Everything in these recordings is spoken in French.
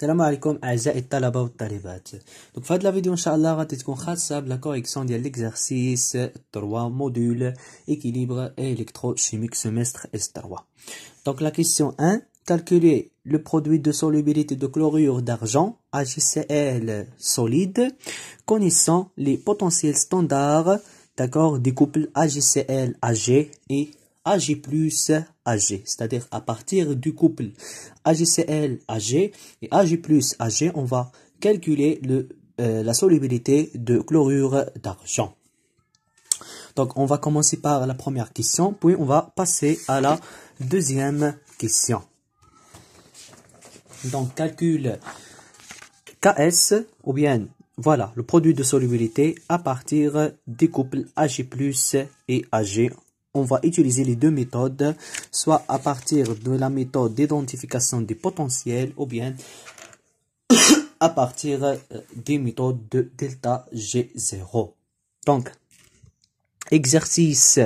Salam alaikum اعزائي الطلبه والطالبات Donc, في هذه vidéo vidéo, va الله غادي تكون خاصه la ديال l'exercice 3 module équilibre électrochimique semestre S3 Donc, la question 1 calculer le produit de solubilité de chlorure d'argent HCl solide connaissant les potentiels standards d'accord des couples AgCl AG et AG plus AG, c'est-à-dire à partir du couple AGCL AG et AG plus AG, on va calculer le, euh, la solubilité de chlorure d'argent. Donc on va commencer par la première question, puis on va passer à la deuxième question. Donc calcul KS ou bien voilà le produit de solubilité à partir des couples AG+ et AG on va utiliser les deux méthodes, soit à partir de la méthode d'identification des potentiels ou bien à partir euh, des méthodes de delta G0. Donc, exercice,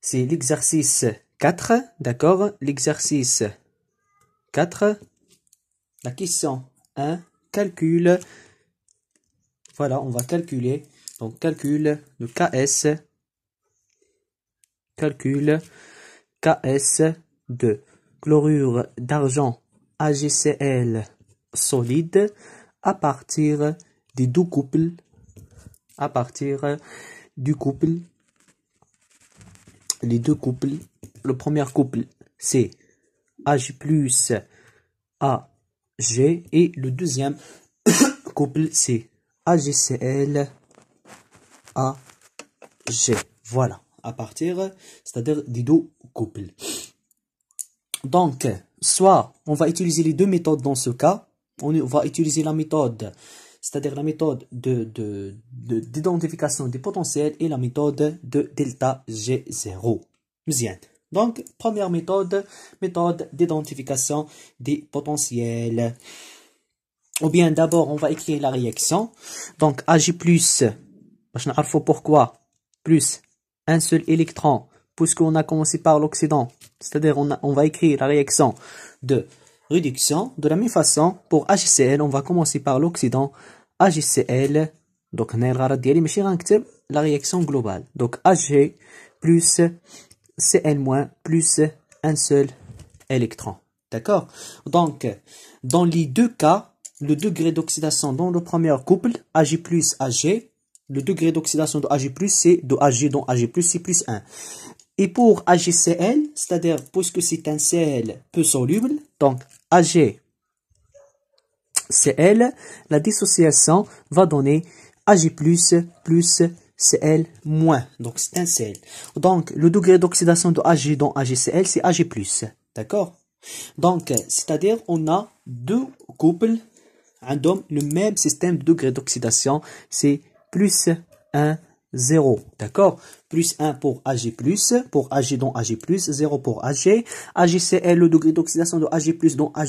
c'est l'exercice 4, d'accord L'exercice 4, la question 1, calcul, voilà, on va calculer, donc calcul de KS calcul Ks de chlorure d'argent AgCl solide à partir des deux couples à partir du couple les deux couples le premier couple c'est Ag plus AG et le deuxième couple c'est AgCl AG voilà à partir, c'est-à-dire des deux couple. Donc, soit on va utiliser les deux méthodes dans ce cas, on va utiliser la méthode, c'est-à-dire la méthode d'identification des potentiels et la méthode de delta G0. Donc, première méthode, méthode d'identification des potentiels. Ou bien d'abord, on va écrire la réaction. Donc, Ag plus, je pourquoi, plus un seul électron, puisqu'on a commencé par l'oxydant, c'est-à-dire on, va écrire la réaction de réduction. De la même façon, pour HCl, on va commencer par l'oxydant HCl, donc la réaction globale. Donc Hg plus Cl- plus un seul électron. D'accord Donc, dans les deux cas, le degré d'oxydation dans le premier couple, Ag plus Ag, le degré d'oxydation de Ag+, c'est de Ag, dans Ag+, c'est plus 1. Et pour AgCl, c'est-à-dire puisque c'est un Cl peu soluble, donc AgCl, la dissociation va donner Ag+, plus Cl-. Donc c'est un Cl. Donc le degré d'oxydation de Ag dans AgCl, c'est Ag+. D'accord Donc, c'est-à-dire on a deux couples, un homme, le même système de degré d'oxydation, c'est plus 1, 0. D'accord Plus 1 pour Ag+, pour Ag donc Ag+, 0 pour Ag. AgCl, le degré d'oxydation de Ag+, donc Ag,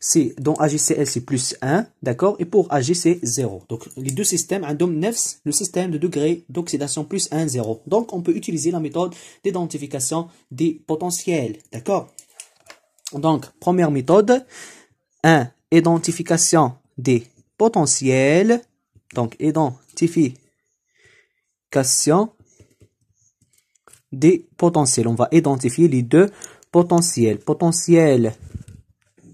c'est dans AgCl, c'est plus 1. D'accord Et pour Ag, c'est 0. Donc, les deux systèmes, un dom le système de degré d'oxydation plus 1, 0. Donc, on peut utiliser la méthode d'identification des potentiels. D'accord Donc, première méthode, 1. Identification des potentiels donc, identification des potentiels. On va identifier les deux potentiels. Potentiel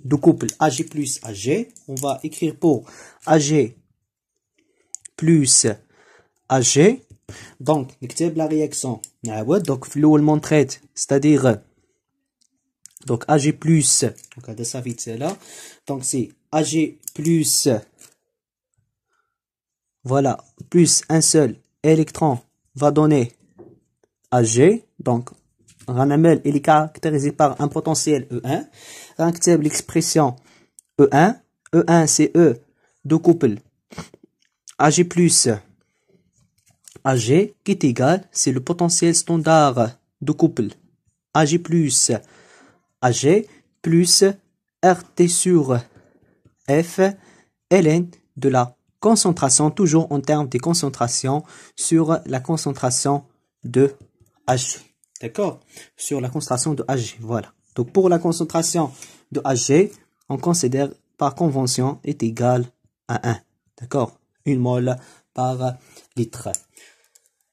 du couple AG plus AG. On va écrire pour AG plus AG. Donc, de la réaction. Ah donc, flou le c'est-à-dire donc AG plus. Donc, Donc, c'est AG plus voilà, plus un seul électron va donner Ag. donc Ranamel il est caractérisé par un potentiel E1. Réactive l'expression E1. E1 c'est E de couple AG plus AG qui est égal, c'est le potentiel standard de couple AG plus AG plus RT sur F ln de la concentration, toujours en termes de concentration, sur la concentration de H. D'accord Sur la concentration de H. voilà. Donc pour la concentration de Hg, on considère par convention est égal à 1. D'accord Une mole par litre.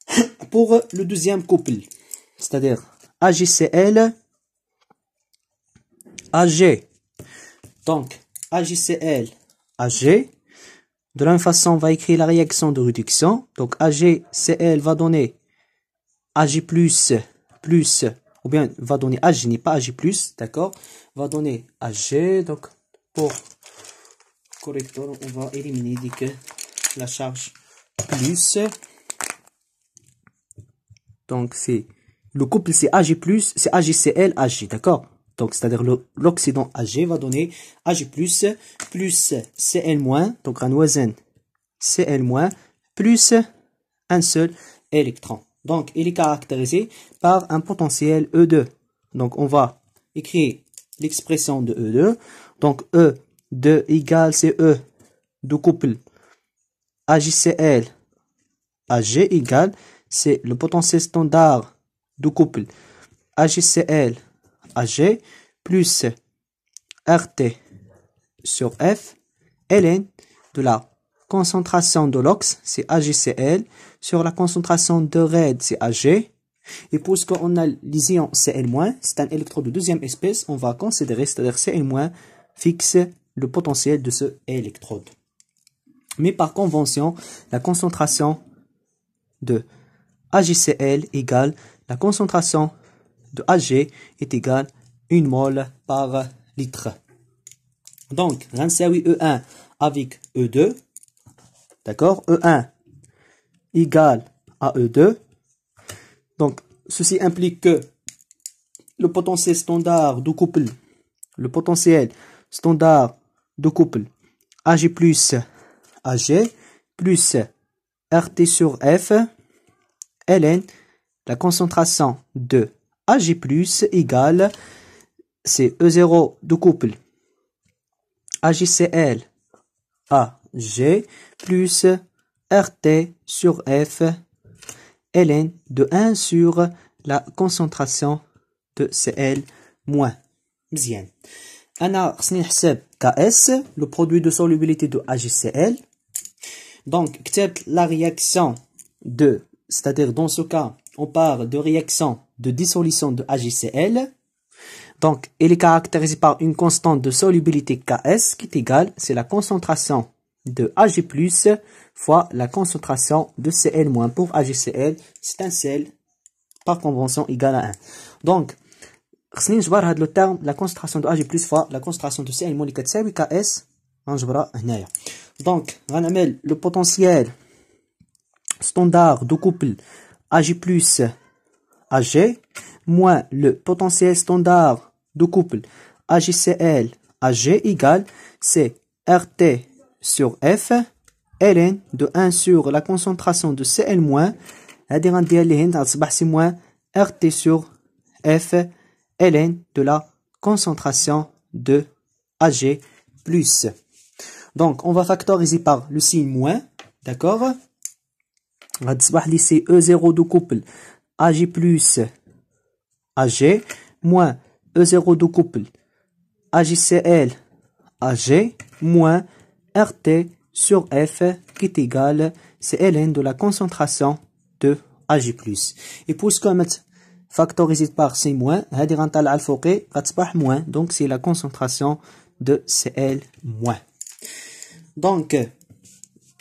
Pour le deuxième couple, c'est-à-dire HCl, Ag. Donc AgCl, Ag de la même façon, on va écrire la réaction de réduction. Donc AgCl va donner Ag+, plus, ou bien va donner Ag n'est pas Ag+, d'accord Va donner Ag, donc pour correcteur, on va éliminer la charge plus. Donc c'est, le couple c'est Ag+, c'est AgCl, Ag, d'accord donc, c'est-à-dire l'oxydant Ag va donner Ag+, plus Cl-, donc un oisin Cl-, plus un seul électron. Donc, il est caractérisé par un potentiel E2. Donc, on va écrire l'expression de E2. Donc, E2 égale CE du couple AgCl. Ag égale, c'est le potentiel standard du couple AgCl AG plus RT sur F ln de la concentration de l'ox, c'est AgCl, sur la concentration de RED, c'est Ag. Et puisqu'on a l'ision Cl-, c'est un électrode de deuxième espèce, on va considérer, c'est-à-dire Cl- fixe le potentiel de ce électrode. Mais par convention, la concentration de AgCl égale la concentration de Ag est égal à 1 mol par litre. Donc, série E1 avec E2, d'accord E1 égale à E2. Donc, ceci implique que le potentiel standard de couple, le potentiel standard de couple AG plus AG plus RT sur F ln la concentration de AG plus égale, c'est E0 de couple, AGCL, AG plus RT sur F, ln de 1 sur la concentration de CL moins. Bien. Ana, KS, le produit de solubilité de AGCL. Donc, la réaction de, c'est-à-dire dans ce cas, on parle de réaction de dissolution de AgCl. Donc, elle est caractérisée par une constante de solubilité Ks qui est égale, c'est la concentration de Ag+, fois la concentration de Cl- pour AgCl. C'est un sel par convention égale à 1. Donc, le terme la concentration de Ag+, fois la concentration de Cl- égale à Ks hein, donc, le potentiel standard de couple Ag plus Ag moins le potentiel standard du couple AgCl Ag égale c'est RT sur F ln de 1 sur la concentration de Cl- moins. moins moins RT sur F ln de la concentration de Ag+. Donc, on va factoriser par le signe moins, d'accord Rdparh c'est e 0 du couple Ag plus Ag moins e 0 du couple AgCL Ag moins RT sur F qui est égal CLN de la concentration de Ag plus et puisque on met factorise par C moins Rdparh moins donc c'est la concentration de CL moins donc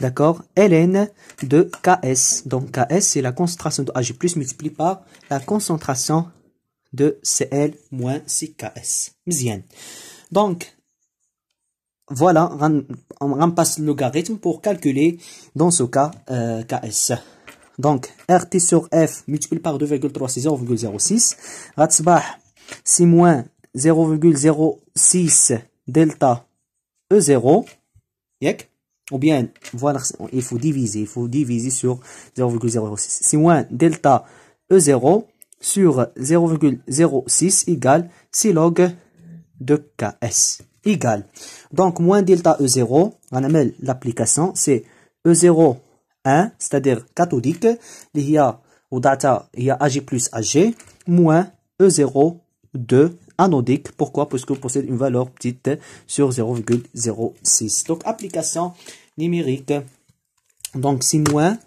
d'accord, ln de Ks. Donc Ks, c'est la concentration de Ag+, multipliée par la concentration de Cl moins 6Ks. Donc, voilà, on passe le logarithme pour calculer, dans ce cas, euh, Ks. Donc, RT sur F multiplié par 2,3, c'est 0,06. Ratsbah, c'est moins 0,06 delta E0. Yek ou bien voilà, il faut diviser, il faut diviser sur 0,06. C'est moins delta E0 sur 0,06 égale C log de KS égale. Donc moins delta E0, on amène l'application, c'est e 01 c'est-à-dire cathodique, il y a au data, il y a AG plus AG, moins e 02 anodique. Pourquoi Parce que possède une valeur petite sur 0,06. Donc, application numérique. Donc, c'est moins.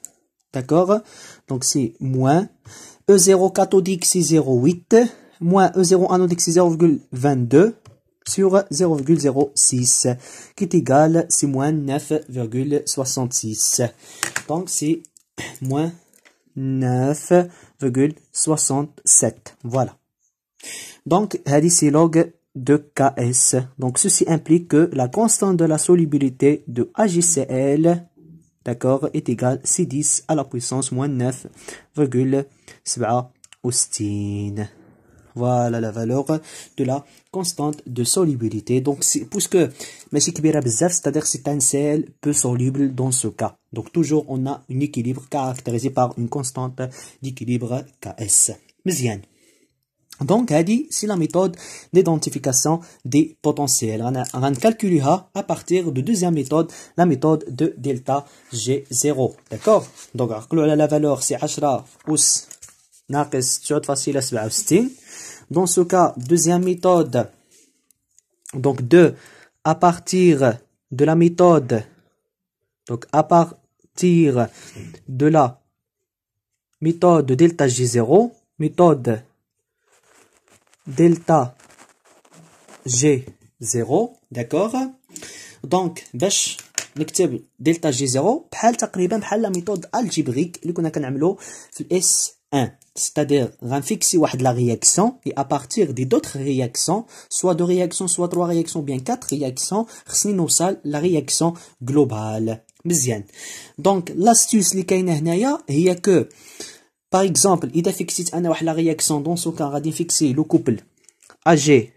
D'accord Donc, c'est moins. E0 cathodique, c'est 0,8. Moins E0 anodique, c'est 0,22 sur 0,06 qui est égal, c'est moins 9,66. Donc c'est moins 9,67. Voilà. Donc, c'est log de Ks. Donc, ceci implique que la constante de la solubilité de AgCl, d'accord, est égale C10 à la puissance moins austin. Voilà la valeur de la constante de solubilité. Donc, puisque c'est-à-dire c'est un sel peu soluble dans ce cas. Donc, toujours, on a un équilibre caractérisé par une constante d'équilibre Ks. Bien. Donc, c'est la méthode d'identification des potentiels. On va calculer à partir de deuxième méthode, la méthode de delta G0. D'accord Donc, la valeur, c'est 10 plus 9,67. Dans ce cas, deuxième méthode, donc 2 à partir de la méthode, donc à partir de la méthode delta G0, méthode delta G0, d'accord Donc, le type delta G0 la méthode la méthode algébrique nous اللي fait كنعملو 1 c'est-à-dire fixe une réaction et à partir des autres réactions, soit deux réactions, soit trois réactions, bien quatre réactions, renfixons la réaction globale. Donc l'astuce qui est là, c'est que par exemple, il a fixé la réaction dans son cas, de fixé le couple AG,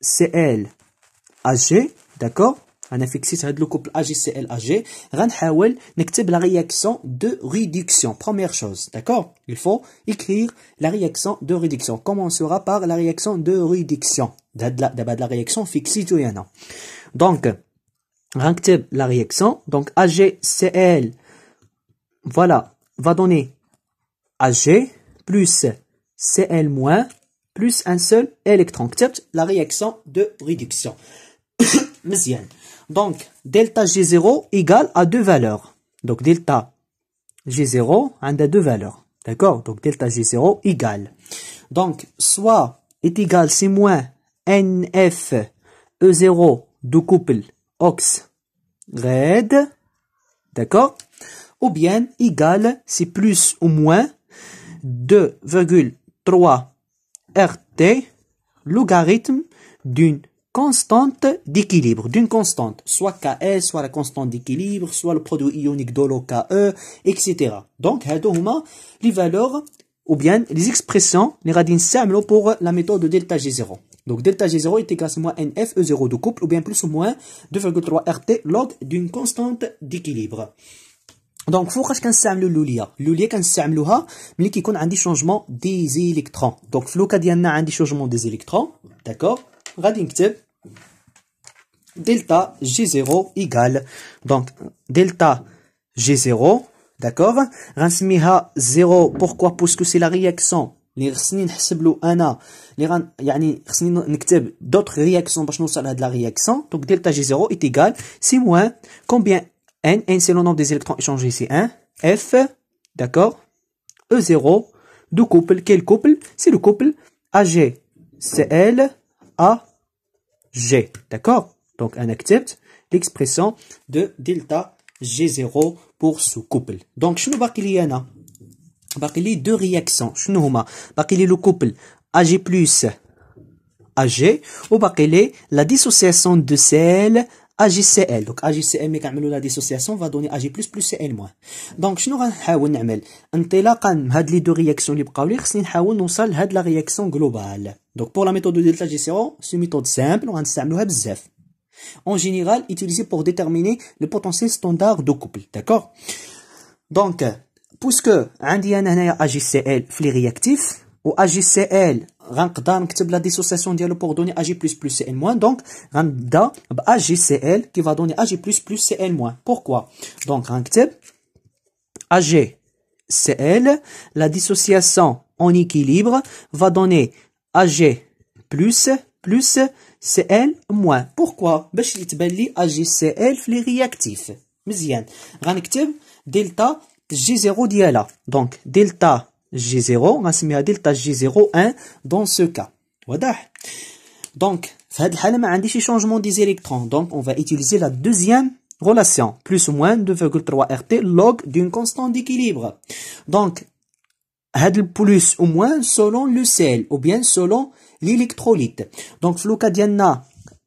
CL, AG, d'accord On a fixé le couple AG, CL, AG. la réaction de réduction, première chose, d'accord Il faut écrire la réaction de réduction. On commencera par la réaction de réduction. D'abord, la réaction fixée, donc, on la réaction. Donc, AG, CL, voilà, va donner Ag plus Cl- moins plus un seul électron. C'est-à-dire La réaction de réduction. Donc, delta G0 égale à deux valeurs. Donc, delta G0 a deux valeurs. D'accord Donc, delta G0 égale. Donc, soit est égal, c'est moins NF E0 du couple ox red. D'accord Ou bien, égal, c'est plus ou moins 2,3 RT, logarithme d'une constante d'équilibre, d'une constante, soit KS, soit la constante d'équilibre, soit le produit ionique de KE, etc. Donc, les valeurs ou bien les expressions, les radines simples pour la méthode delta G0. Donc, delta G0 est égal à moins NF 0 e de couple, ou bien plus ou moins 2,3 RT log d'une constante d'équilibre. Donc, il faut que ce soit le cas. Le cas, changement des électrons. Donc, le flux de l'électron, changement des électrons. D'accord On va Delta G0 égale. Donc, Delta G0, d'accord 0. Pourquoi? Parce que c'est la réaction. Les gens A, d'autres réactions réaction. Donc, Delta G0 est égal. C'est moins combien N, N c'est le nombre des électrons échangés ici, 1. Hein? F, d'accord E0, du couple. Quel couple C'est le couple AgClAg, D'accord Donc, on accepte l'expression de delta G0 pour ce couple. Donc, je nous qu'il y en a deux réactions. Je nous le couple AG+, plus AG, ou la dissociation de CL, AGCL. Donc AGCL, mais quand on la dissociation, va donner AG plus plus CL moins. Donc, je vais essayer de faire un tel cas, les deux réactions qui sont a je vais essayer de faire la réaction globale. Donc, pour la méthode de delta G0, c'est une méthode simple, on va essayer de En général, utilisé pour déterminer le potentiel standard de couple. D'accord Donc, puisque, on a AGCL, les réactifs, ou AGCL, la dissociation dialogue pour donner AG plus plus CN moins donc rang C AGCL qui va donner AG plus plus CN moins pourquoi donc rang d'acte AGCL la dissociation en équilibre va donner AG plus plus CN moins pourquoi parce qu'il AGCL les réactifs mais zin delta G0 diala donc delta G0 à delta G01 dans ce cas donc في changement des électrons donc on va utiliser la deuxième relation plus ou moins 2,3 RT log d'une constante d'équilibre donc plus ou moins selon selon sel sel, ou selon l'électrolyte donc في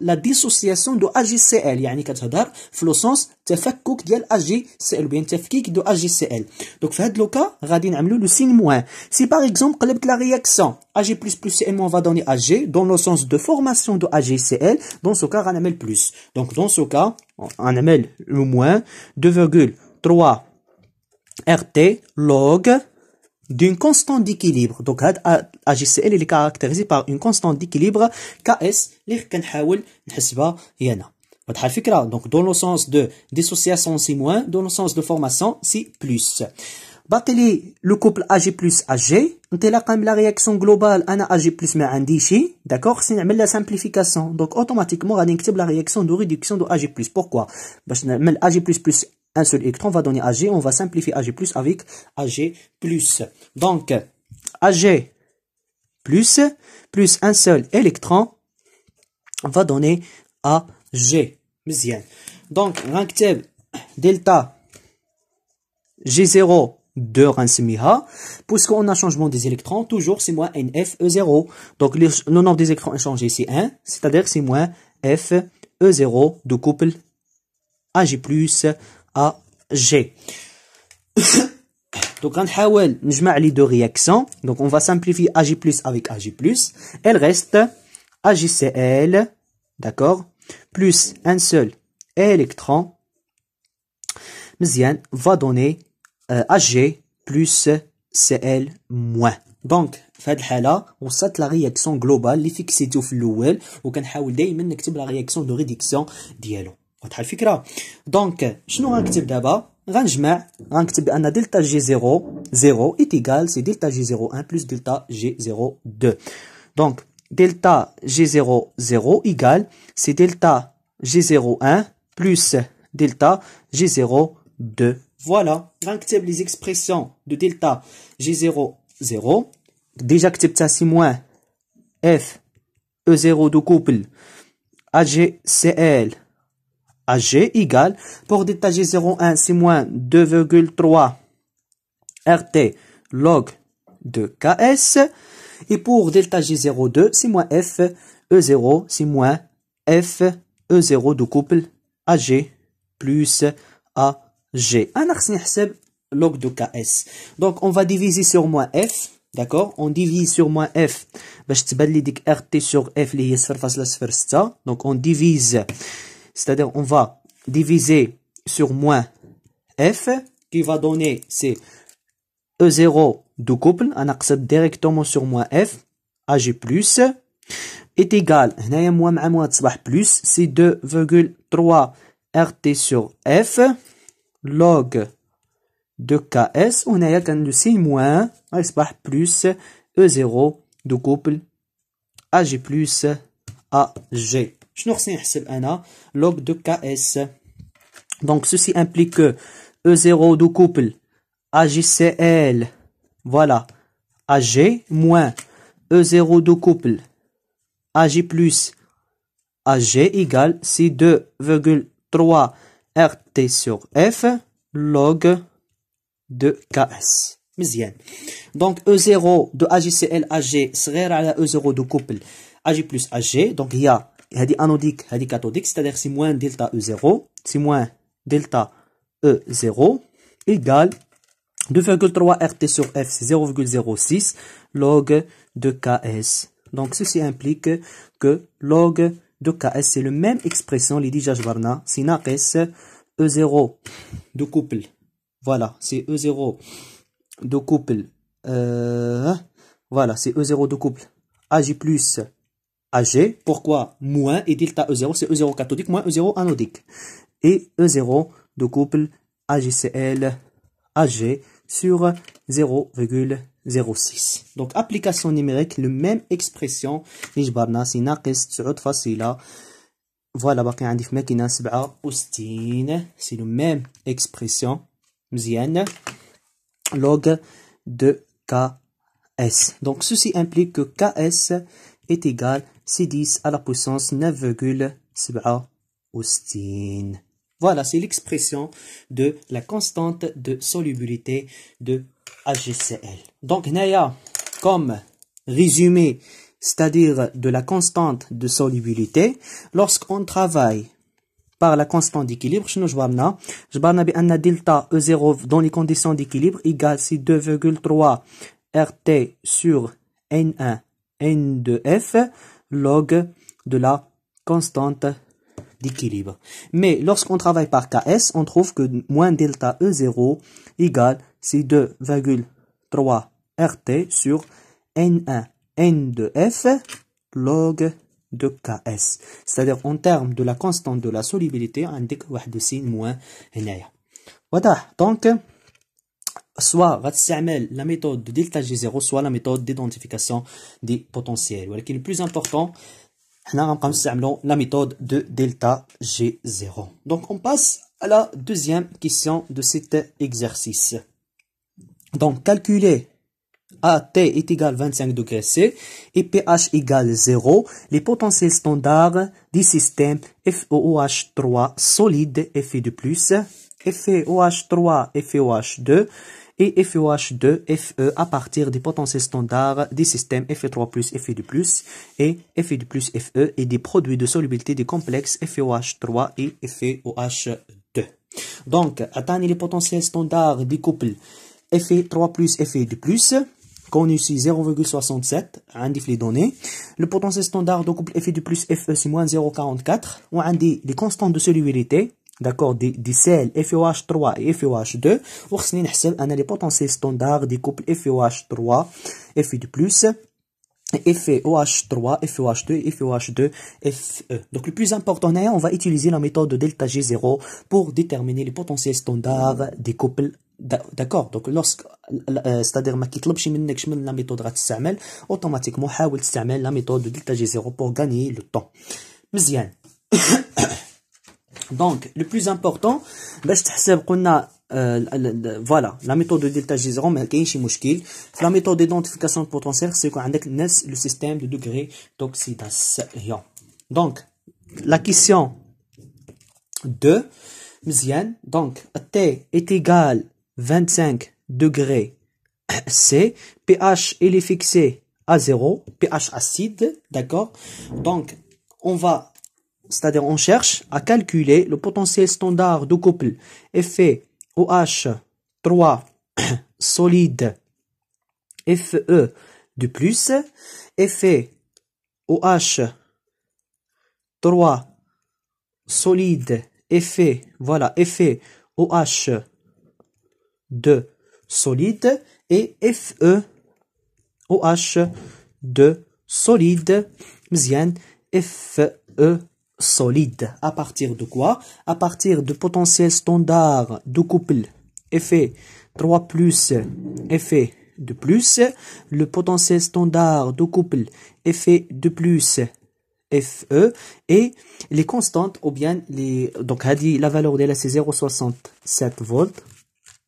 la dissociation de AgCl, Il y a dans le sens de la dissociation de AGCL, ou bien de Donc, dans ce cas, nous allons le signe moins. Si, par exemple, la réaction Ag++ et on va donner Ag, dans le sens de formation de AGCL, dans ce cas, on plus. Donc, dans ce cas, on allons le moins 2,3RT log d'une constante d'équilibre. Donc, rt log d'une constante d'équilibre. AGCL est caractérisé par une constante d'équilibre KS, donc dans le sens de dissociation C moins, dans le sens de formation C plus. le couple AG plus AG, on même la réaction globale a AG plus ma d'accord C'est la simplification. Donc automatiquement, on va la réaction de réduction de AG plus. Pourquoi Parce que AG plus un seul électron va donner AG, on va simplifier AG plus avec AG plus. Donc AG plus, plus un seul électron, va donner à g. Donc, نكتب delta G0 de Ransimiha, puisqu'on a changement des électrons, toujours c'est moins NFE0. Donc, le, nombre des électrons changé c'est 1, c'est-à-dire c'est moins FE0 de couple AG plus g donc, on a les deux réactions. Donc, on va simplifier AG avec AG Elle reste AgCl, d'accord, plus un seul électron, va donner Ag+CL- euh, Ag plus Cl moins. Donc, faites là, on sait la réaction globale, les fixés au fluel, ou qu'on a la réaction de réduction d'yellow. Donc, je nous d'abord. Rangement, on a delta g 0 0 est égal c'est delta g 0 1 delta G02. 0 2 g delta g 0 0 égal c'est delta g 0 1 plus delta G0 2. Voilà, j'accepte les expressions de delta G0 0. Déjà accepté si moins F E0 de couple AGCL à G égale, pour g 0,1, c'est moins 2,3 RT log de KS. Et pour delta G02, c'est moins F E0, c'est moins F E0 de couple AG plus AG. Un log de KS. Donc, on va diviser sur moins F. D'accord On divise sur moins F. Bah, RT sur F li Donc, on divise c'est-à-dire on va diviser sur moins f qui va donner c'est E0 du couple, on accède directement sur moins f, AG+, est égal, a moins à moins plus, c'est 2,3 RT sur f, log de KS, on a quand le signe moins, plus E0 du couple AG plus AG je un log de ks donc ceci implique que e0 du couple agcl voilà ag moins e0 du couple ag plus ag égale c2,3 rt sur f log de ks donc e0 de agcl ag serait à e0 du couple ag plus ag donc il y a هذه anodique هذه c'est-à-dire c'est moins delta E0 c'est moins delta E0 égale 2,3 RT sur F c'est 0,06 log de KS donc ceci implique que log de KS c'est la même expression les Varna جبرنا c'est E0 de couple voilà c'est E0 de couple euh, voilà c'est E0 de couple AJ+, plus Ag. Pourquoi moins et delta E0 C'est E0 cathodique moins E0 anodique. Et E0 de couple AgCl Ag sur 0,06. Donc application numérique, le même expression. Voilà, باقي عندي c'est le même expression log de KS. Donc ceci implique que KS est égal C10 à la puissance Austin Voilà, c'est l'expression de la constante de solubilité de HGCl. Donc, Naya, comme résumé, c'est-à-dire de la constante de solubilité, lorsqu'on travaille par la constante d'équilibre, je nous delta E0 dans les conditions d'équilibre égale c'est 2,3 RT sur N1, N2F log de la constante d'équilibre. Mais lorsqu'on travaille par Ks, on trouve que moins delta E0 égale c'est 2,3 RT sur N1, N2F log de Ks. C'est-à-dire en termes de la constante de la solubilité, on de signe moins Voilà, Donc, soit la méthode de delta G0 soit la méthode d'identification des potentiels ولكن le plus important حنا la méthode de delta G0 donc on passe à la deuxième question de cet exercice donc calculer AT est égal 25 degrés C et pH égale 0, les potentiels standards du système FOOH3 solide, Fe 2 plus, 3 e FeOH2, et FEOH2, FE à partir des potentiels standards des systèmes Fe3+, Fe2+, et Fe2+, FE et des produits de solubilité des complexes FEOH3 et FEOH2. Donc, atteindre les potentiels standards des couples Fe3+, Fe2+, qu'on ici 0,67, un les données. Le potentiel standard de couple Fe2+, FE, c'est moins 0,44. On a les constantes de solubilité, d'accord, des, celles FOH3 et FOH2, pour que nous on les potentiels standards des couples FOH3, FI de FOH3, FOH2, FOH2, FE. Donc, le plus important, hein, on va utiliser la méthode delta G0 pour déterminer les potentiels standards des couples D'accord, donc lorsque euh, c'est-à-dire ma utiliser la méthode ratissamel, automatiquement, la méthode delta G0 pour gagner le temps. Mais Donc, le plus important, voilà, la méthode de delta G0, mais La méthode d'identification potentielle, c'est qu'on a le système de degré d'oxydation. Donc, la question 2, donc, T est égal 25 degrés C, pH, il est fixé à 0, pH acide, d'accord Donc, on va c'est-à-dire on cherche à calculer le potentiel standard de couple Fe OH 3 solide FE du plus, Fe OH 3 solide effet voilà, Fe OH 2 solide et FE OH 2 solide, FE solide. À partir de quoi À partir du potentiel standard de couple effet 3 plus effet de plus, le potentiel standard de couple effet de plus FE et les constantes ou bien les donc la valeur de la c'est 0,67 volts.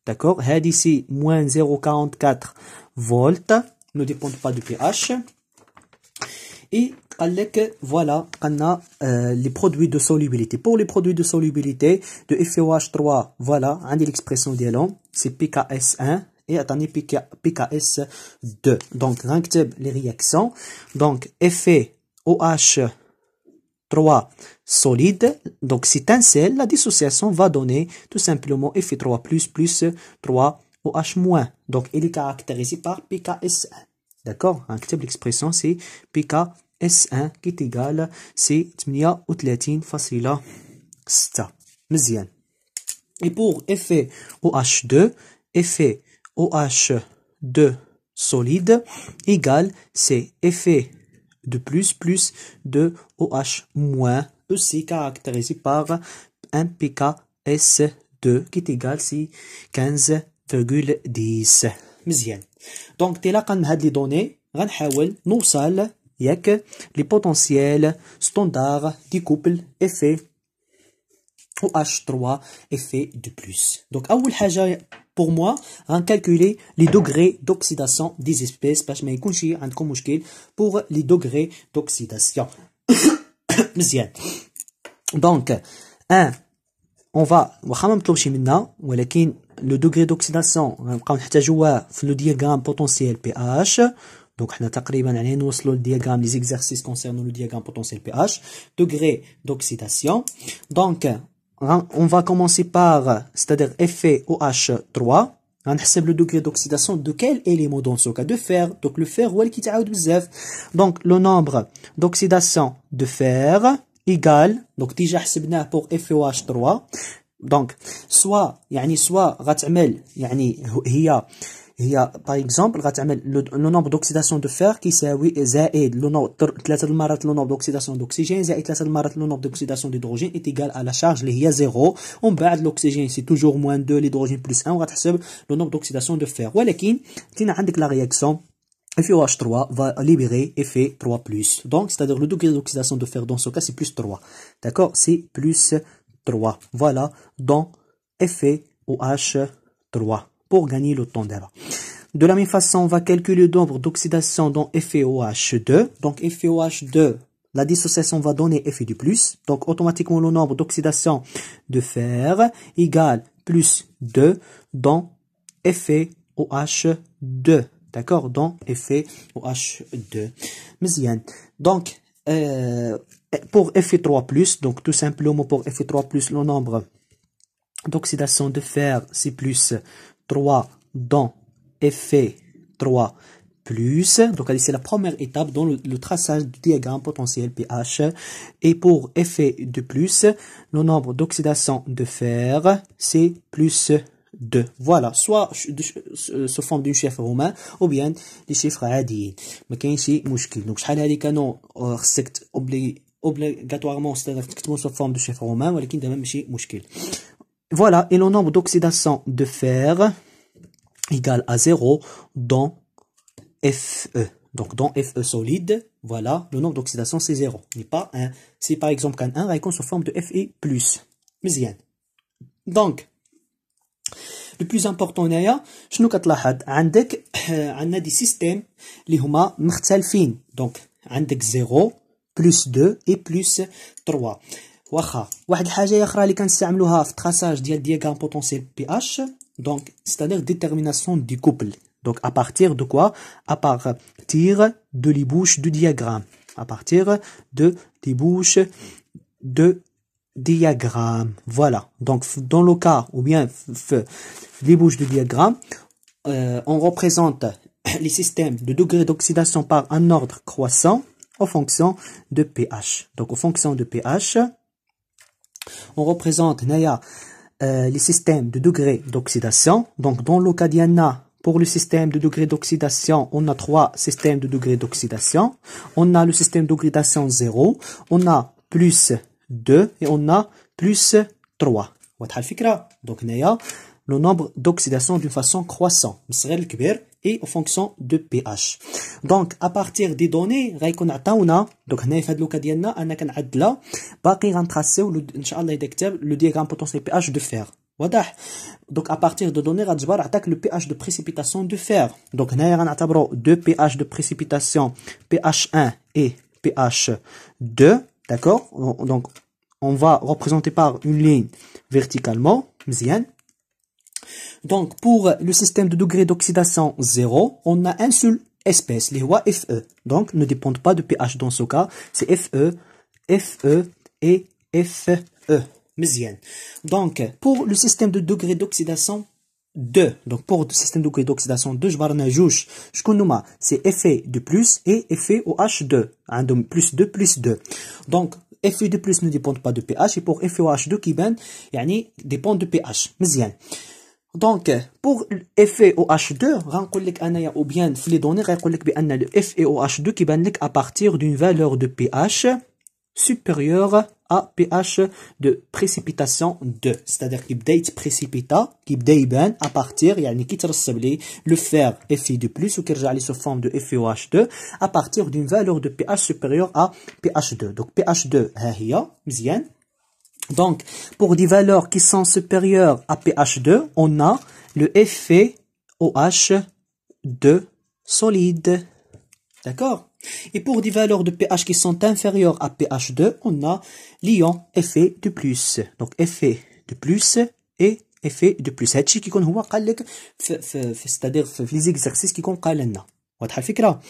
D'accord Had ici moins 0,44 volts, ne dépend pas du pH. Et voilà, on a euh, les produits de solubilité. Pour les produits de solubilité de FOH3, voilà, on hein, a l'expression d'élan, c'est PKS1 et attendez PKS2. Donc, on les réactions. Donc, effet 3 solide. Donc, c'est un sel, la dissociation va donner tout simplement effet 3 plus plus 3 OH-. Donc, il est caractérisé par PKS1. D'accord L'expression, c'est PKS1. S1 qui est égal à C38,6. مزيان Et pour effet OH2, effet OH2 solide égale c'est effet de plus plus de OH moins aussi e caractérisé par un PKS2 qui est égal si 15,10 quand on es لاقا données, on données essayer نوصل que les potentiels standard du couple effet oh H3 effet de plus. Donc, pour moi, on hein, calculer les degrés d'oxydation des espèces, parce que je un pour les degrés d'oxydation. Donc, un, on va, le degré d'oxydation, hein, on va le diagramme potentiel pH. Donc, on a تقريبا علينا le diagramme les exercices concernant le diagramme potentiel pH, degré d'oxydation. Donc, hein, on va commencer par, c'est-à-dire effet 3 On le degré d'oxydation de quel élément dans ce cas De fer. Donc, le fer, qui Donc, le nombre d'oxydation de fer égal, donc déjà pour FOH3. Donc, soit, يعني soit غتعمل يعني هي il هي باغ اكزومبل غتعمل لو نومبر دوكسيداسيون دو فير كيساوي زائد لو نومبر ثلاثه المرات لو نومبر دوكسيداسيون دوكسيجين زائد ثلاثه المرات لو نومبر دوكسيداسيون ديدروجين ايتيغال على شارج اللي هي زيرو ومن بعد l'oxygène, c'est toujours moins 2 l'hydrogène plus 1 وغتحسب لو نومبر دوكسيداسيون دو فير ولكن تينا عندك la réaction. foh 3 va libérer effet 3+. Donc, c'est-à-dire le degré d'oxydation de fer dans ce cas, c'est plus 3. D'accord C'est plus 3. Voilà, dans effet OH3 pour gagner le temps d'erreur. De la même façon, on va calculer le nombre d'oxydation dans FeOH2. Donc FeOH2, la dissociation va donner Fe du plus. Donc automatiquement, le nombre d'oxydation de fer égale plus 2 dans FeOH2. D'accord Dans FeOH2. Donc, euh, pour Fe3+, donc tout simplement pour Fe3+, le nombre d'oxydation de fer, c'est plus 3 dans effet 3 plus. Donc, c'est la première étape dans le, traçage du diagramme potentiel pH. Et pour effet 2 le nombre d'oxydation de fer, c'est plus 2. Voilà, soit sous forme d'une chiffre romain ou bien des chiffres عاديين ما كاينش مشكل دونك شحال هذه كانوا خصك sous forme forme chiffre romain romain شيفر رومان ولكن pas un problème voilà, et le nombre d'oxydation de fer égale à 0 dans FE. Donc dans FE solide, voilà, le nombre d'oxydation c'est 0, n'est pas 1. C'est par exemple qu'un 1 réconne sous forme de Fe+. le plus le plus important هنايا شنو كتلاحظ عندك عندنا دي سيستيم اللي هما مختلفين عندك 0 plus 2 et plus 3 donc, واحد الحاجه اخرى اللي c'est-à-dire détermination du couple donc à partir de quoi à partir de l'ébauche du diagramme à partir de l'ébauche de diagramme voilà donc dans le cas ou bien l'ébauche du diagramme euh, on représente les systèmes de degré d'oxydation par un ordre croissant en fonction de pH. Donc, en fonction de pH, on représente euh, les systèmes de degrés d'oxydation. Donc, dans le pour le système de degrés d'oxydation, on a trois systèmes de degrés d'oxydation. On a le système d'oxydation 0, on a plus 2 et on a plus 3. Donc, le nombre d'oxydation d'une façon croissante, et en fonction de pH. Donc, à partir des données, on a donc on a fait le le diagramme potentiel pH de fer. Donc, à partir de données, on attaque le pH de précipitation de fer. Donc, on a deux pH de précipitation, pH1 et pH2. D'accord Donc, on va représenter par une ligne verticalement, donc, pour le système de degré d'oxydation 0, on a un seul espèce, les rois FE. Donc, ne dépendent pas de pH dans ce cas. C'est FE, FE et FE. Donc, pour le système de degré d'oxydation 2, donc pour le système de degré d'oxydation 2, je vais juge, je connais, c'est Fe de plus et FeOH 2 hein, donc plus 2 2. Donc, Fe de plus ne dépend pas de pH et pour FeOH2 qui ben, yani, dépend de pH. Donc, pour FeOH2, ou bien les données, le FeOH2 qui à partir d'une valeur de pH supérieure à pH de précipitation 2. C'est-à-dire qu'il date précipita, qui bdait ben à partir, une qui le fer fi de plus ou qui sous forme de FeOH2 à partir d'une valeur de pH supérieure à pH2. Donc pH2, هي, مزيان. Donc, pour des valeurs qui sont supérieures à pH2, on a le effet OH 2 solide. D'accord Et pour des valeurs de pH qui sont inférieures à pH2, on a l'ion effet de plus. Donc, effet de plus et effet de plus. C'est ce هو قال لك في في في ستادير في لي زيكزارسيس كيكون قال لنا واضحه الفكره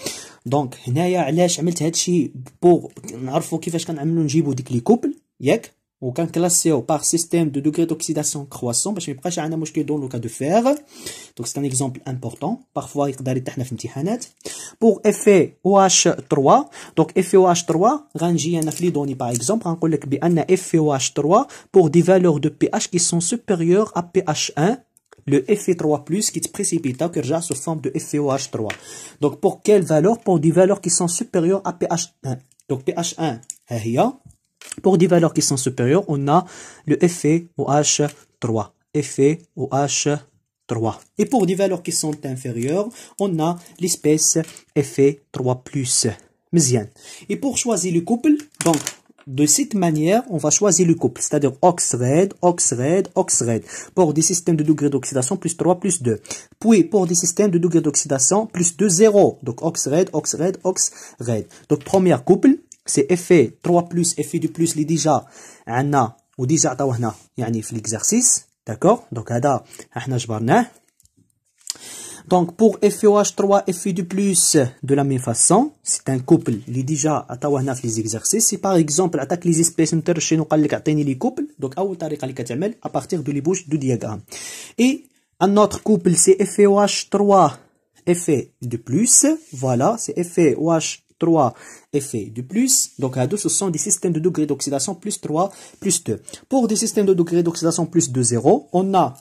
دونك هنايا علاش عملت هادشي بوغ نعرفوا كيفاش كنعملوا نجيبوا ديك لي كوبل ياك وكان كلاسيو بار سيستيم دو دوغري دوكسيداسيون كرواسون باش ما يبقاش عندنا مشكل دون لو كا دو فير دونك سي ان اكزومبل امبورطون بارفوا يقدر يطيحنا في امتحانات بوغ افي او اش 3 دونك pour او اش 3 غنجي انا في لي دوني باغ اكزومبل غنقول لك بان افي او اش 3 بوغ دي فالور دو بي اش كي سون سوبيريور ا بي اش 1 le Fe3+, qui se précipite sous forme de FeOH3. Donc, pour quelles valeurs Pour des valeurs qui sont supérieures à pH1. Donc, pH1, pour des valeurs qui sont supérieures, on a le effet 3 Effet 3 Et pour des valeurs qui sont inférieures, on a l'espèce fe 3 Et pour choisir le couple, donc, de cette manière, on va choisir le couple, c'est-à-dire ox-red, ox-red, ox-red, pour des systèmes de degré d'oxydation plus 3, plus 2. Puis, pour des systèmes de degré d'oxydation plus 2, 0. Donc, ox-red, ox-red, ox-red. Donc, première couple, c'est f 3 plus plus, دو est ou Ou ou وديجا عطاو هنا يعني في d'accord? Donc donc هذا احنا جبرناه Donc pour FeOH3, f du plus, de la même façon, c'est un couple. Les déjà, à les exercices. Si par exemple, attaque les espèces اعطيني les couples, donc à partir de l'ébauche du diagramme. Et un autre couple, c'est FeOH3, Fe de plus. Voilà, c'est oh 3 3 effets du plus. Donc, à 2, ce sont des systèmes de degrés d'oxydation plus 3, plus 2. Pour des systèmes de degrés d'oxydation plus 2, 0, on a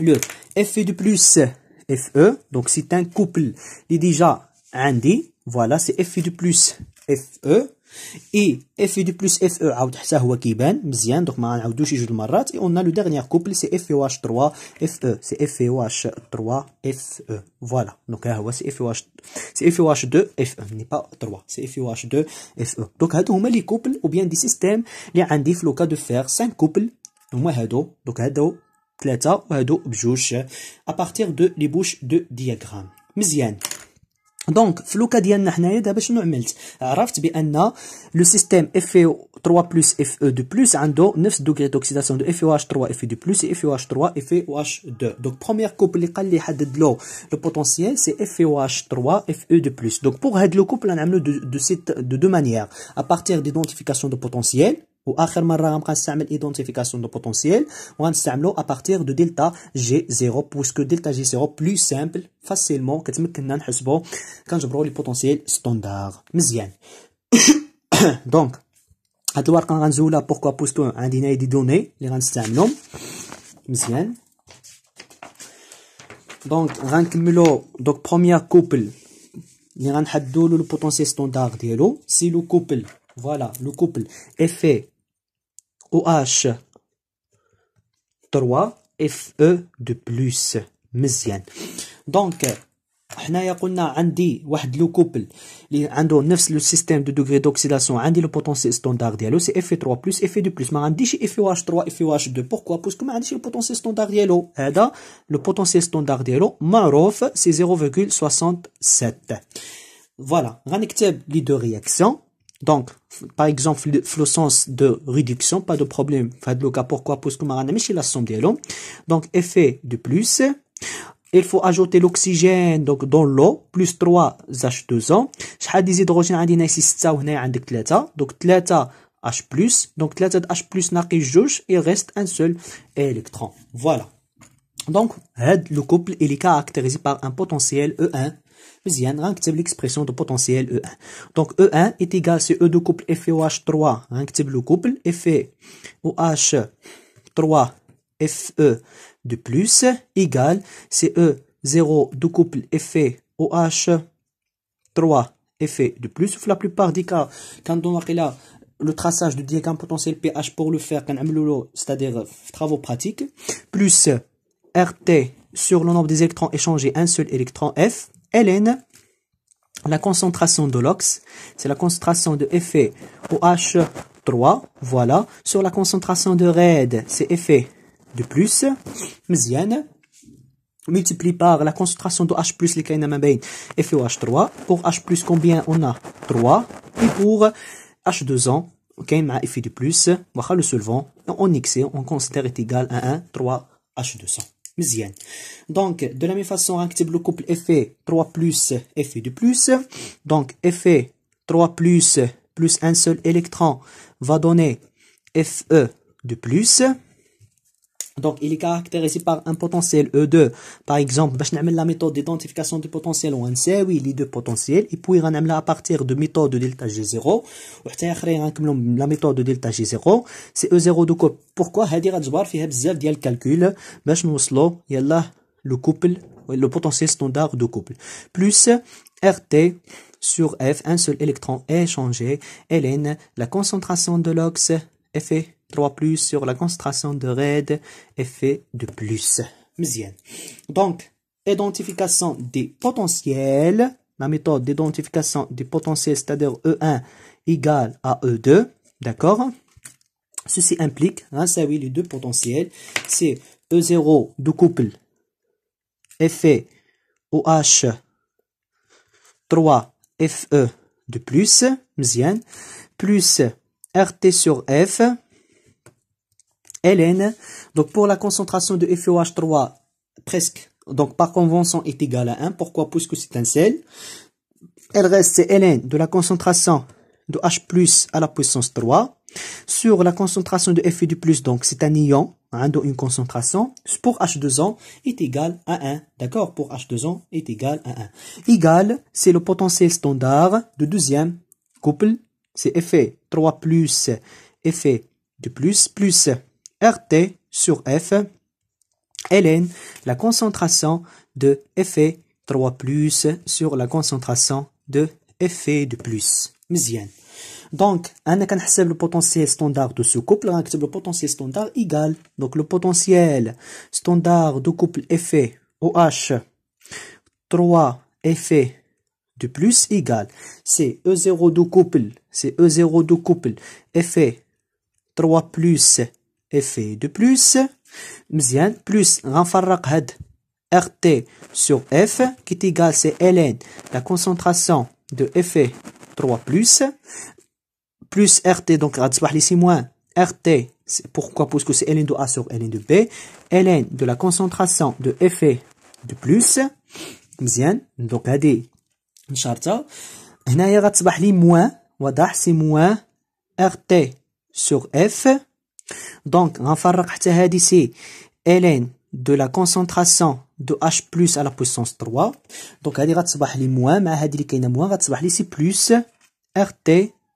le effet du plus FE. Donc, c'est un couple. Il est déjà indiqué. Voilà, c'est effet du plus FE et FUD plus FE ça c'est bien, MZN, on a le dernier couple, c'est FOH3FE, 3 e. Voilà, donc là, ah, c'est FOH2FE, ce e. n'est pas 3, c'est FOH2FE. Donc on les couples, ou bien des systèmes il y a un de faire 5 couples, donc c'est on a deux, donc, le système FeO3 Fe2 plus, 9 e degrés d'oxydation de FeOH3 Fe2 et FeOH3 FeOH2. Donc, première couple, le potentiel, c'est FeOH3 Fe2 Donc, pour être le couple, on a mis de deux manières. À partir d'identification de potentiel. Et la on va faire l'identification potentiel. à partir de g 0 Puisque Delta g 0 plus simple, facilement, que le potentiel standard. Donc, on va voir pourquoi On Donc, on va Donc, première couple, on le potentiel standard. Si le couple, voilà, le couple est fait, OH3FE de plus. Donc, nous avons dit, nous avons dit le couple, le système de degrés d'oxydation, le potentiel standard de l'eau, c'est FE3FE de plus. Nous avons dit FEOH3FE de plus. E e Pourquoi Parce que nous avons dit le potentiel standard de l'eau. Le potentiel standard de l'eau, c'est 0,67. Voilà, nous avons dit les deux réactions. Donc, par exemple, le sens de réduction, pas de problème. le pourquoi Parce que la somme Donc, effet de plus. Il faut ajouter l'oxygène donc dans l'eau plus 3 H2O. J'ai des hydrogènes, عندنا ici 6 وهنا عندك 3 donc 3 H+, donc 3 H+, qu'il joue, il reste un seul électron. Voilà. Donc, le couple il est caractérisé par un potentiel E1 Viens, on l'expression de potentiel E1. Donc E1 est égal à E2 couple FOH3. On active couple FOH3 FE de plus égal c'est E0 de couple FOH3 FE de plus. Sauf la plupart des cas, quand on a là le traçage du diagramme potentiel PH pour le faire, c'est-à-dire euh, travaux pratiques, plus RT sur le nombre des électrons échangés, un seul électron F ln la concentration de l'ox, c'est la concentration de effet OH3, voilà, sur la concentration de RED, c'est effet de plus, mzienne, multiplie par la concentration de H+, les kainamabain, effet OH3, pour H+, combien on a 3, et pour H2O, ok, ma effet de plus, voilà le solvant, On X, on considère est égal à 1, 3, H2O. Donc de la même façon active hein, le couple Fe 3 Fe de plus. Donc Fe 3, plus un seul électron va donner Fe2, donc, il est caractérisé par un potentiel E2. Par exemple, je vais la méthode d'identification du potentiel On un C, oui, les deux potentiels. Et puis, on à partir de méthode delta G0. La méthode de delta G0, c'est E0 de couple. Pourquoi هذه غتجبر il y a le باش il y le là le potentiel standard de couple plus RT sur F un seul électron est échangé ln la concentration de l'ox faite. 3 plus sur la concentration de raid, effet de plus. Donc, identification des potentiels. La méthode d'identification des potentiels, c'est-à-dire E1 égale à E2. D'accord Ceci implique, ça oui, les deux potentiels. C'est E0 du couple effet OH 3 FE de plus, plus RT sur F ln. Donc pour la concentration de FeOH3, presque, donc par convention, est égale à 1. Pourquoi Puisque c'est un sel. Elle reste, c'est ln de la concentration de H+, à la puissance 3, sur la concentration de Fe du plus, donc c'est un ion, hein, dont une concentration, pour H2O est égal à 1. D'accord Pour H2O est égal à 1. Égal, c'est le potentiel standard de deuxième couple, c'est Fe 3 plus Fe du plus, plus RT sur F, ln la concentration de effet 3 sur la concentration de effet de plus. Donc, on a le potentiel standard de ce couple. On le potentiel standard égal. Donc, le potentiel standard du couple effet OH 3 effet de plus égal. C'est E0 du couple. C'est E0 du couple effet 3 plus effet de plus m'zien plus غنفرق RT sur F qui est égal c'est ln la concentration de effet 3 plus plus RT donc Ratzbahli ici moins RT pourquoi parce que c'est ln de A sur ln de B ln de la concentration de effet de plus m'zien, donc هادي charte هنايا غتصبح لي moins واضح moins RT sur F donc, on va faire ici, ln de la concentration de H plus à la puissance 3 donc elle va se moins, moins, on va va se faire plus RT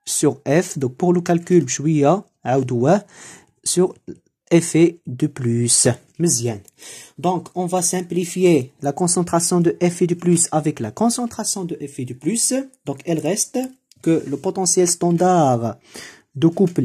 sur F donc pour le calcul je avoir avoir sur F de plus donc on va simplifier la concentration de F de plus avec la concentration de F de plus donc elle reste que le potentiel standard de couple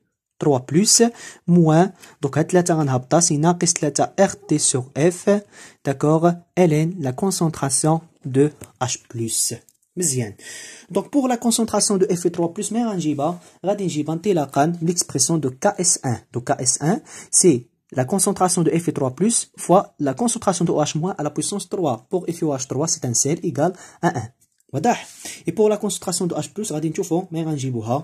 3 plus moins donc c'est la 3 RT sur F d'accord ln la concentration de H+. Bien. Donc, pour la concentration de f 3 plus mais غنجيبها غادي de ks l'expression 1 Donc, ks 1 c'est la concentration de f 3 plus fois la concentration de OH moins à la puissance 3. Pour FeOH3, c'est un sel égal à 1. Et pour la concentration de H plus, on va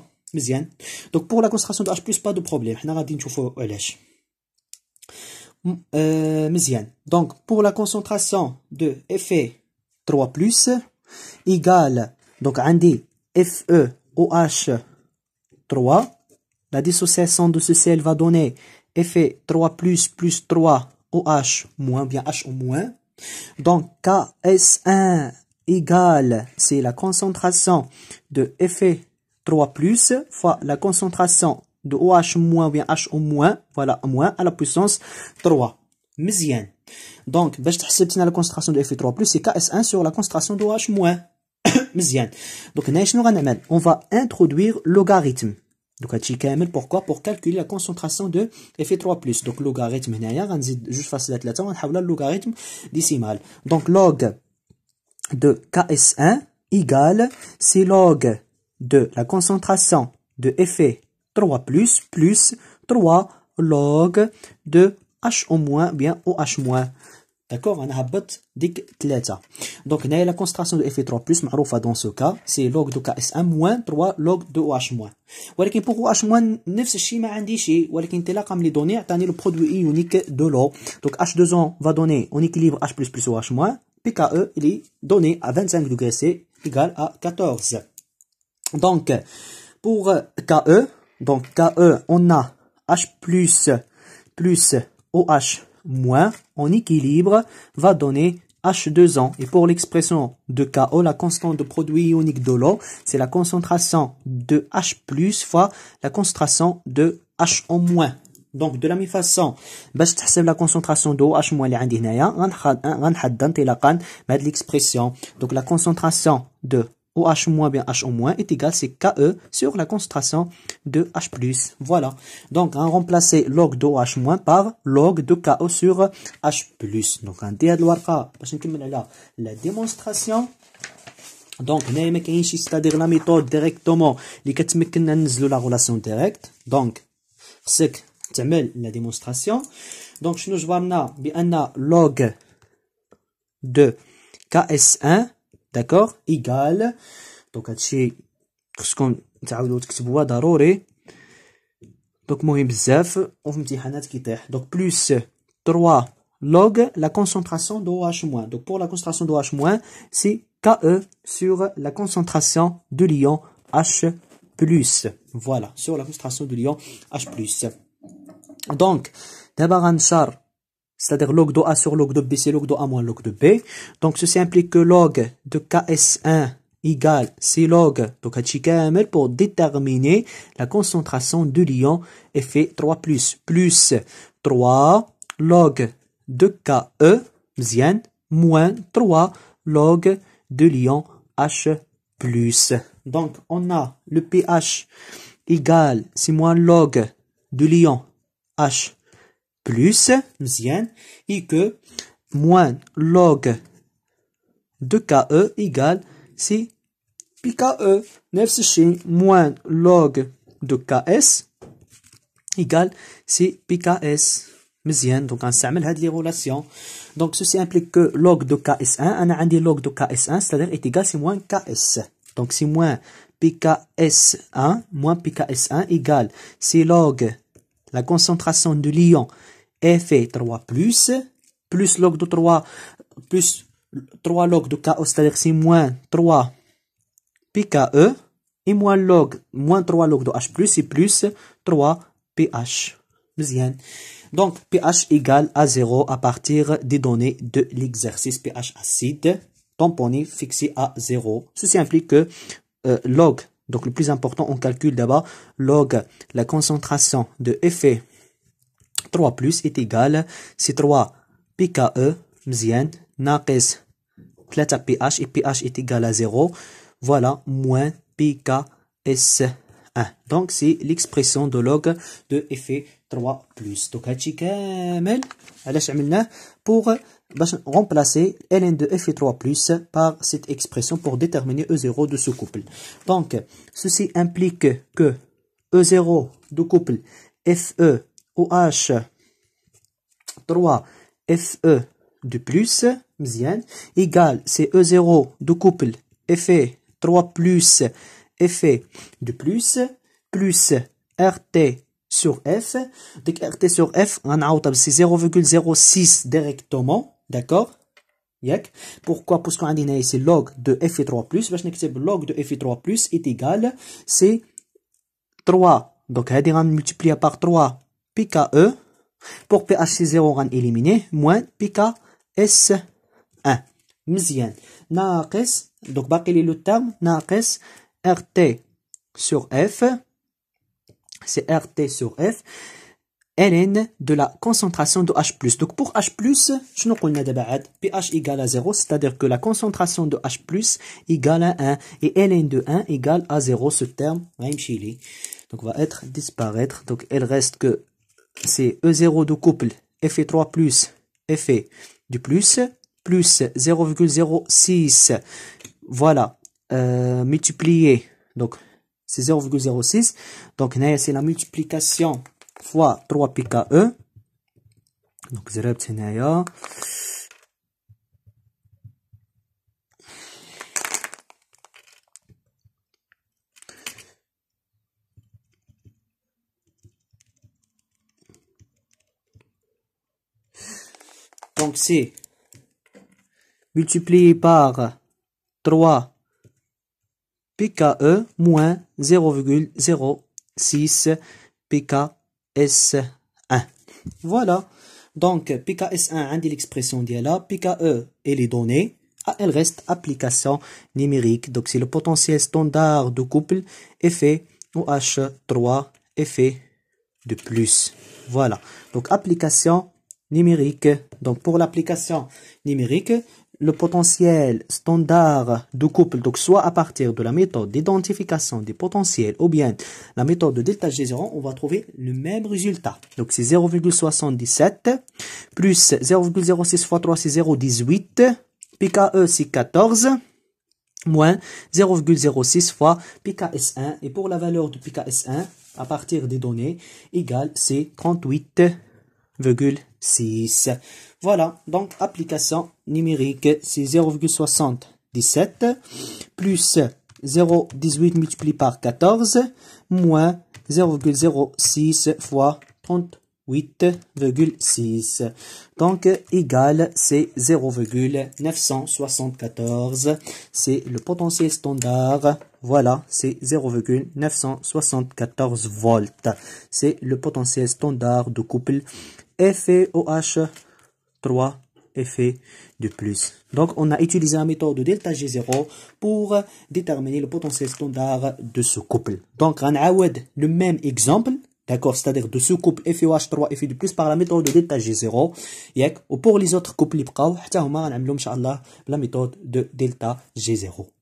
donc, pour la concentration de H+, pas de problème. دو بروبليم حنا غادي de علاش مزيان دونك بور 3 بلس ايغال دونك عندي 3 e La dissociation de ce sel va donner effet 3 plus 3 OH moins, bien H moins. Donc KS1 égale, c'est la concentration de effet 3 plus fois la concentration de OH moins ou bien H au moins, voilà, moins à la puissance 3. Mizien. Donc, la concentration de F3 plus, c'est KS1 sur la concentration de OH moins. Donc, on va introduire logarithme. Donc, pourquoi Pour calculer la concentration de F3 plus. Donc, logarithme, on va juste face à on a le logarithme décimal. Donc, log de KS1 égale, c'est log de la concentration de effet 3 plus 3 log de H au moins bien OH-, D'accord On a dik Donc, on a la concentration de effet 3 plus, dans ce cas, c'est log de KS1 moins 3 log de OH pour OH moins, نفس le produit ionique de l'eau. Donc, H2O va donner en équilibre H++ OH PKE, il est donné à 25 degrés C, égal à 14. Donc, pour KE, donc KE, on a H plus plus OH moins en équilibre va donner H2O. Et pour l'expression de KO, e, la constante de produit ionique de l'eau, c'est la concentration de H plus fois la concentration de H en moins. même façon, la même façon concentration la concentration d'eau, H-, on موان on de on et la OH- bien HO- est égal, c'est KE sur la concentration de H+. Voilà. Donc, on hein, remplacer log de OH- par log de KO e sur H+. Donc, un prochaine à ah, la démonstration donc on va c'est-à-dire la méthode directement de la relation directe donc c'est la démonstration donc شنو جبرنا bien log de KS1 d'accord égal Donc, هادشي خصكم تعاودوا تكتبوها ضروري دونك مهم بزاف وفي الامتحانات كيطيح دونك plus 3 log la concentration d'OH-. Donc pour la concentration d'OH-, c'est KE sur la concentration de l'ion H+. Voilà, sur la concentration de l'ion H+. Donc, d'abord, c'est-à-dire log de A sur log de B, c'est log de A moins log de B. Donc, ceci implique que log de KS1 égale C log de pour déterminer la concentration de l'ion effet 3 plus, 3 log de KE, bien, moins 3 log de l'ion H+. Donc, on a le pH égale, c'est moins log de l'ion H+, plus mzien, et que moins log de KE égale si pi KE. moins log de KS égale si pi KS. donc on s'amène à des relations, donc implique que log de KS1 un des log de KS1 c'est-à-dire est égal si moins KS. Donc si moins PKS1 moins PKS1 égale si log la concentration de l'ion f 3 plus, log de 3, plus 3 log de K, c'est-à-dire c'est moins 3 PKE, et moins log, moins 3 log de H plus, et plus 3 PH. Donc, pH égale à 0 à partir des données de l'exercice pH acide, tamponné, fixé à 0. Ceci implique que euh, log, donc le plus important, on calcule d'abord log, la concentration de effet 3 plus est égal c'est 3 PKE مزيان 3 PH et PH est égal à 0 voilà moins PKS1 donc c'est l'expression de log de effet 3 plus donc كامل pour bah, remplacer ln de fe 3 plus par cette expression pour déterminer E0 de ce couple. Donc, ceci implique que E0 du couple FE OH. 3 FE de plus, مزيان, égale e 0 de couple FE 3 plus FE de plus, plus RT sur F. Donc RT sur F, on a c'est 0,06 directement, d'accord pourquoi Parce qu'on a dit c'est log de Fe3+, plus, log de Fe3+, plus est égal, c'est 3. Donc, on multiplié par 3 PKE pour PHC0 on éliminé moins PKS1 مزيان ناقص دونك باقي لي لو terme. RT sur F c'est RT sur F ln de la concentration de H+. Donc pour H+, je nous connais d'abord pH égale à 0, c'est-à-dire que la concentration de H+, égale à 1, et ln de 1 égale à 0, ce terme, donc va être disparaître, donc il reste que c'est E0 de couple, f 3 plus Fe du plus, plus 0,06, voilà, euh, multiplié, donc c'est 0,06, donc c'est la multiplication fois 3 pKe, donc 0, Donc c'est multiplié par 3 PKE moins 0,06 PKS1. Voilà. Donc PKS1 hein, dit l'expression là, PKE et les données. Ah, elle reste application numérique. Donc c'est le potentiel standard de couple effet h 3 effet de plus. Voilà. Donc application numérique. Donc pour l'application numérique, le potentiel standard du couple, donc soit à partir de la méthode d'identification des potentiels ou bien la méthode de delta G0, on va trouver le même résultat. Donc c'est 0,77 plus 0,06 fois 3 c'est 0,18, PKE c'est 14 moins 0,06 fois PKS1 et pour la valeur de PKS1 à partir des données égale c'est 38 0,6. Voilà, donc application numérique, c'est 0,77 plus 0,18 multiplié par 14 moins 0,06 fois 38,6. Donc égal, c'est 0,974. C'est le potentiel standard. Voilà, c'est 0,974 volts. C'est le potentiel standard de couple FeOH3 effet de plus. Donc, on a utilisé la méthode delta G0 pour déterminer le potentiel standard de ce couple. Donc, on a le même exemple, d'accord, c'est-à-dire de ce couple FeOH3 effet de plus par la méthode delta G0, et pour les autres couples, on la méthode de delta G0.